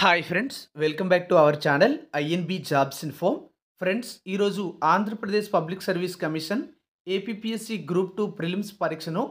hi friends welcome back to our channel INB jobs foam friends ఈరోజు Andhra Pradesh public service commission APPSC group two prelims పరీక్షను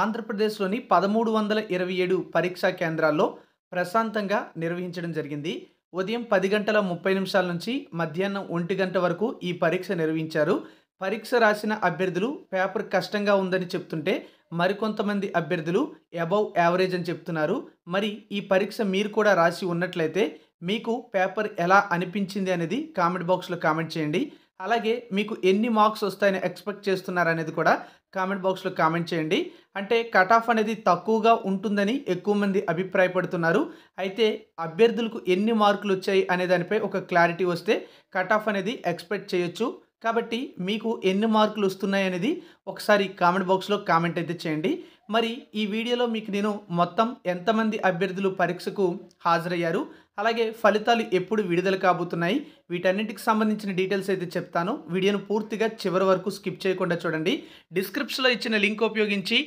ఆంధ్రప్రదేశ్లోని పదమూడు వందల ఇరవై ఏడు పరీక్షా కేంద్రాల్లో ప్రశాంతంగా నిర్వహించడం జరిగింది ఉదయం పది గంటల ముప్పై నిమిషాల నుంచి మధ్యాహ్నం ఒంటి గంట వరకు ఈ పరీక్ష నిర్వహించారు పరీక్ష రాసిన అభ్యర్థులు పేపర్ కష్టంగా ఉందని చెప్తుంటే మరికొంతమంది అభ్యర్థులు అబౌవ్ యావరేజ్ అని చెప్తున్నారు మరి ఈ పరీక్ష మీరు కూడా రాసి ఉన్నట్లయితే మీకు పేపర్ ఎలా అనిపించింది అనేది కామెంట్ బాక్స్లో కామెంట్ చేయండి అలాగే మీకు ఎన్ని మార్క్స్ వస్తాయని ఎక్స్పెక్ట్ చేస్తున్నారు అనేది కూడా కామెంట్ బాక్స్లో కామెంట్ చేయండి అంటే కట్ ఆఫ్ అనేది తక్కువగా ఉంటుందని ఎక్కువ మంది అభిప్రాయపడుతున్నారు అయితే అభ్యర్థులకు ఎన్ని మార్కులు వచ్చాయి అనే దానిపై ఒక క్లారిటీ వస్తే కట్ ఆఫ్ అనేది ఎక్స్పెక్ట్ చేయొచ్చు కాబట్టి మీకు ఎన్ని మార్కులు వస్తున్నాయి అనేది ఒకసారి కామెంట్ బాక్స్లో కామెంట్ అయితే చేయండి మరి ఈ వీడియోలో మీకు నేను మొత్తం ఎంతమంది అభ్యర్థులు పరీక్షకు హాజరయ్యారు అలాగే ఫలితాలు ఎప్పుడు విడుదల కాబోతున్నాయి వీటన్నిటికి సంబంధించిన డీటెయిల్స్ అయితే చెప్తాను వీడియోను పూర్తిగా చివరి వరకు స్కిప్ చేయకుండా చూడండి డిస్క్రిప్షన్లో ఇచ్చిన లింక్ ఉపయోగించి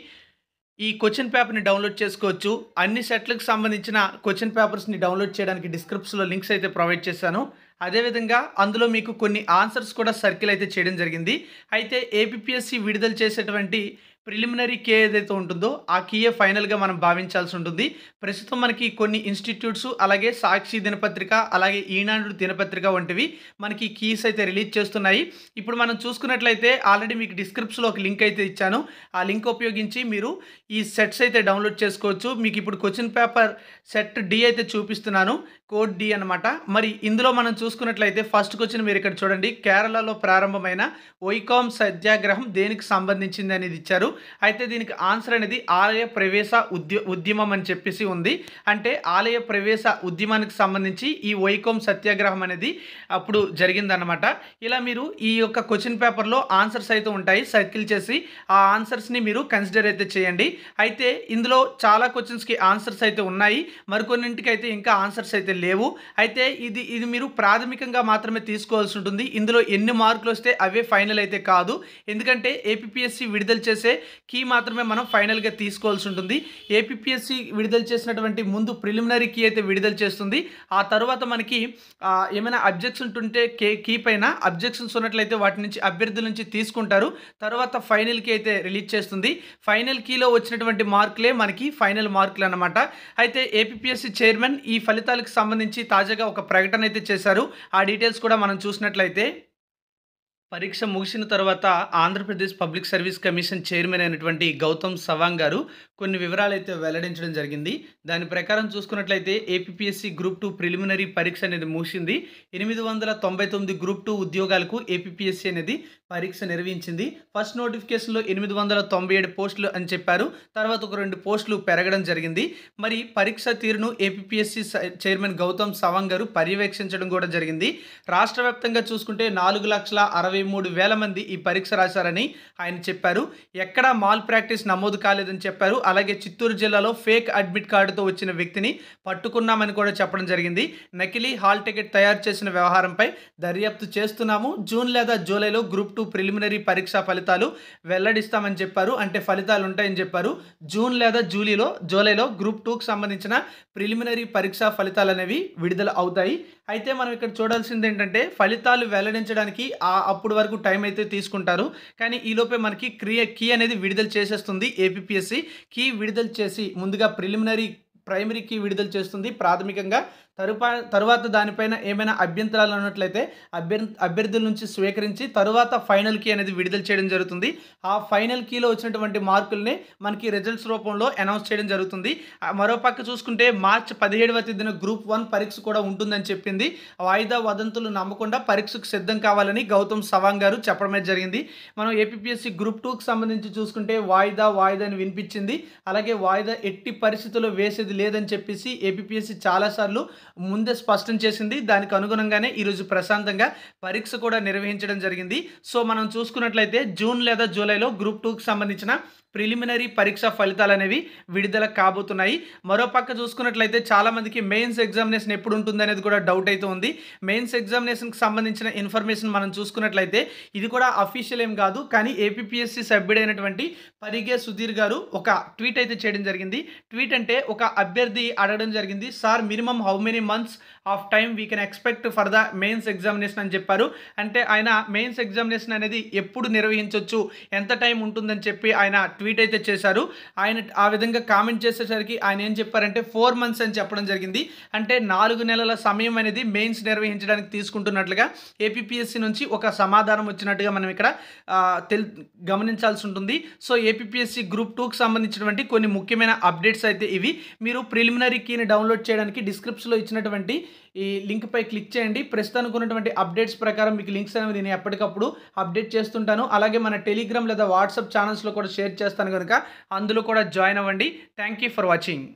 ఈ క్వశ్చన్ పేపర్ని డౌన్లోడ్ చేసుకోవచ్చు అన్ని సెట్లకు సంబంధించిన క్వశ్చన్ పేపర్స్ని డౌన్లోడ్ చేయడానికి డిస్క్రిప్షన్లో లింక్స్ అయితే ప్రొవైడ్ చేశాను అదేవిధంగా అందులో మీకు కొన్ని ఆన్సర్స్ కూడా సర్కిల్ అయితే చేయడం జరిగింది అయితే ఏపీఎస్సి విడుదల చేసేటువంటి ప్రిలిమినరీ కే ఏదైతే ఉంటుందో ఆ కీయే ఫైనల్గా మనం భావించాల్సి ఉంటుంది ప్రస్తుతం మనకి కొన్ని ఇన్స్టిట్యూట్స్ అలాగే సాక్షి దినపత్రిక అలాగే ఈనాడు దినపత్రిక వంటివి మనకి కీస్ అయితే రిలీజ్ చేస్తున్నాయి ఇప్పుడు మనం చూసుకున్నట్లయితే ఆల్రెడీ మీకు డిస్క్రిప్షన్లో ఒక లింక్ అయితే ఇచ్చాను ఆ లింక్ ఉపయోగించి మీరు ఈ సెట్స్ అయితే డౌన్లోడ్ చేసుకోవచ్చు మీకు ఇప్పుడు క్వశ్చన్ పేపర్ సెట్ డి అయితే చూపిస్తున్నాను కోడ్ డి అనమాట మరి ఇందులో మనం చూసుకున్నట్లయితే ఫస్ట్ క్వశ్చన్ మీరు ఇక్కడ చూడండి కేరళలో ప్రారంభమైన వైకామ్ సత్యాగ్రహం దేనికి సంబంధించింది అనేది ఇచ్చారు అయితే దీనికి ఆన్సర్ అనేది ఆలయ ప్రవేశ ఉద్యమం అని చెప్పేసి ఉంది అంటే ఆలయ ప్రవేశ ఉద్యమానికి సంబంధించి ఈ వైకోం సత్యాగ్రహం అనేది అప్పుడు జరిగిందనమాట ఇలా మీరు ఈ యొక్క క్వశ్చన్ పేపర్లో ఆన్సర్స్ అయితే ఉంటాయి సర్కిల్ చేసి ఆ ఆన్సర్స్ని మీరు కన్సిడర్ అయితే చేయండి అయితే ఇందులో చాలా క్వశ్చన్స్కి ఆన్సర్స్ అయితే ఉన్నాయి మరికొన్నింటికి అయితే ఇంకా ఆన్సర్స్ అయితే లేవు అయితే ఇది ఇది మీరు ప్రాథమికంగా మాత్రమే తీసుకోవాల్సి ఉంటుంది ఇందులో ఎన్ని మార్కులు వస్తే అవే ఫైనల్ అయితే కాదు ఎందుకంటే ఏపీఎస్సి విడుదల చేసే కీ మాత్రమే మనం ఫైనల్గా తీసుకోవాల్సి ఉంటుంది ఏపీఎస్సి విడుదల చేసినటువంటి ముందు ప్రిలిమినరీ కీ అయితే విడుదల చేస్తుంది ఆ తర్వాత మనకి ఏమైనా అబ్జెక్షన్ ఉంటుంటే కే కీ పైన అబ్జెక్షన్స్ ఉన్నట్లయితే వాటి నుంచి అభ్యర్థుల నుంచి తీసుకుంటారు తర్వాత ఫైనల్ కీ అయితే రిలీజ్ చేస్తుంది ఫైనల్ కీలో వచ్చినటువంటి మార్కులే మనకి ఫైనల్ మార్కులు అనమాట అయితే ఏపీఎస్సి చైర్మన్ ఈ ఫలితాలకు సంబంధించి తాజాగా ఒక ప్రకటన అయితే చేశారు ఆ డీటెయిల్స్ కూడా మనం చూసినట్లయితే పరీక్ష ముగిసిన తర్వాత Andhra Pradesh public service commission chairman అయినటువంటి గౌతమ్ సవాంగ్ గారు కొన్ని వివరాలు అయితే వెల్లడించడం జరిగింది దాని ప్రకారం చూసుకున్నట్లయితే ఏపీఎస్సి గ్రూప్ టూ ప్రిలిమినరీ పరీక్ష అనేది ముగిసింది ఎనిమిది వందల తొంభై తొమ్మిది గ్రూప్ టూ ఉద్యోగాలకు ఏపీఎస్సి అనేది పరీక్ష నిర్వహించింది ఫస్ట్ నోటిఫికేషన్లో ఎనిమిది వందల తొంభై ఏడు పోస్టులు అని చెప్పారు తర్వాత ఒక రెండు పోస్టులు పెరగడం జరిగింది మరి పరీక్ష తీరును ఏపీఎస్సి చైర్మన్ గౌతమ్ సవాంగ్ గారు పర్యవేక్షించడం కూడా జరిగింది రాష్ట్ర వ్యాప్తంగా చూసుకుంటే నాలుగు లక్షల అరవై అరవై మూడు వేల మంది ఈ పరీక్ష రాశారని ఆయన చెప్పారు ఎక్కడా మాల్ ప్రాక్టీస్ నమోదు కాలేదని చెప్పారు అలాగే చిత్తూరు జిల్లాలో ఫేక్ అడ్మిట్ కార్డుతో వచ్చిన వ్యక్తిని పట్టుకున్నామని కూడా చెప్పడం జరిగింది నకిలీ హాల్ టికెట్ తయారు చేసిన వ్యవహారంపై దర్యాప్తు చేస్తున్నాము జూన్ లేదా జూలైలో గ్రూప్ టూ ప్రిలిమినరీ పరీక్ష ఫలితాలు వెల్లడిస్తామని చెప్పారు అంటే ఫలితాలు ఉంటాయని చెప్పారు జూన్ లేదా జూలైలో జూలైలో గ్రూప్ టూకి సంబంధించిన ప్రిలిమినరీ పరీక్ష ఫలితాలు అనేవి విడుదల అవుతాయి అయితే మనం ఇక్కడ చూడాల్సింది ఏంటంటే ఫలితాలు వెల్లడించడానికి ఆ అప్పుడు అప్పుడు వరకు టైం అయితే తీసుకుంటారు కానీ ఈలోపే మనకి క్రియ కీ అనేది విడుదల చేసేస్తుంది ఏపీఎస్సి కీ విడుదల చేసి ముందుగా ప్రిలిమినరీ ప్రైమరీ కీ విడుదల చేస్తుంది ప్రాథమికంగా తరుపా తర్వాత దానిపైన ఏమైనా అభ్యంతరాలు ఉన్నట్లయితే అభ్యర్ అభ్యర్థుల నుంచి స్వీకరించి తరువాత ఫైనల్ కీ అనేది విడుదల చేయడం జరుగుతుంది ఆ ఫైనల్ కీలో వచ్చినటువంటి మార్కుల్ని మనకి రిజల్ట్స్ రూపంలో అనౌన్స్ చేయడం జరుగుతుంది మరోపక్క చూసుకుంటే మార్చ్ పదిహేడవ తేదీన గ్రూప్ వన్ పరీక్ష కూడా ఉంటుందని చెప్పింది వాయిదా వదంతులు నమ్మకుండా పరీక్షకు సిద్ధం కావాలని గౌతమ్ సవాంగ్ గారు చెప్పడమే జరిగింది మనం ఏపీఎస్సి గ్రూప్ టూకి సంబంధించి చూసుకుంటే వాయిదా వాయిదా అని వినిపించింది అలాగే వాయిదా ఎట్టి పరిస్థితుల్లో వేసేది లేదని చెప్పేసి ఏపీఎస్సి చాలాసార్లు ముందే స్పష్టం చేసింది దానికి అనుగుణంగానే ఈరోజు ప్రశాంతంగా పరీక్ష కూడా నిర్వహించడం జరిగింది సో మనం చూసుకున్నట్లయితే జూన్ లేదా జూలైలో గ్రూప్ టూకి సంబంధించిన ప్రిలిమినరీ పరీక్ష ఫలితాలు అనేవి విడుదల కాబోతున్నాయి మరోపక్క చూసుకున్నట్లయితే చాలామందికి మెయిన్స్ ఎగ్జామినేషన్ ఎప్పుడు ఉంటుంది అనేది కూడా డౌట్ అయితే ఉంది మెయిన్స్ ఎగ్జామినేషన్కి సంబంధించిన ఇన్ఫర్మేషన్ మనం చూసుకున్నట్లయితే ఇది కూడా అఫీషియల్ ఏం కాదు కానీ ఏపీఎస్సి సభ్యుడు అయినటువంటి పరిగే సుధీర్ గారు ఒక ట్వీట్ అయితే చేయడం జరిగింది ట్వీట్ అంటే ఒక అభ్యర్థి అడగడం జరిగింది sir minimum how many months of time we can expect for the mains examination అని చెప్పారు అంటే ఆయన మెయిన్స్ ఎగ్జామినేషన్ అనేది ఎప్పుడు నిర్వహించవచ్చు ఎంత టైం ఉంటుందని చెప్పి ఆయన ట్వీట్ అయితే చేశారు ఆయన ఆ విధంగా కామెంట్ చేసేసరికి ఆయన ఏం చెప్పారంటే ఫోర్ మంత్స్ అని చెప్పడం జరిగింది అంటే నాలుగు నెలల సమయం అనేది మెయిన్స్ నిర్వహించడానికి తీసుకుంటున్నట్లుగా ఏపీఎస్సి నుంచి ఒక సమాధానం వచ్చినట్టుగా మనం ఇక్కడ తెల్ గమనించాల్సి ఉంటుంది సో ఏపీఎస్సి గ్రూప్ టూకి సంబంధించినటువంటి కొన్ని ముఖ్యమైన అప్డేట్స్ అయితే ఇవి మీరు ప్రిలిమినరీ కీని డౌన్లోడ్ చేయడానికి డిస్క్రిప్షన్లో ఇచ్చినటువంటి ఈ లింక్పై క్లిక్ చేయండి ప్రస్తుతానికి ఉన్నటువంటి అప్డేట్స్ ప్రకారం మీకు లింక్స్ అనేవి నేను ఎప్పటికప్పుడు అప్డేట్ చేస్తుంటాను అలాగే మన టెలిగ్రామ్ లేదా వాట్సాప్ ఛానల్స్లో కూడా షేర్ చేస్తాను కనుక అందులో కూడా జాయిన్ అవ్వండి థ్యాంక్ ఫర్ వాచింగ్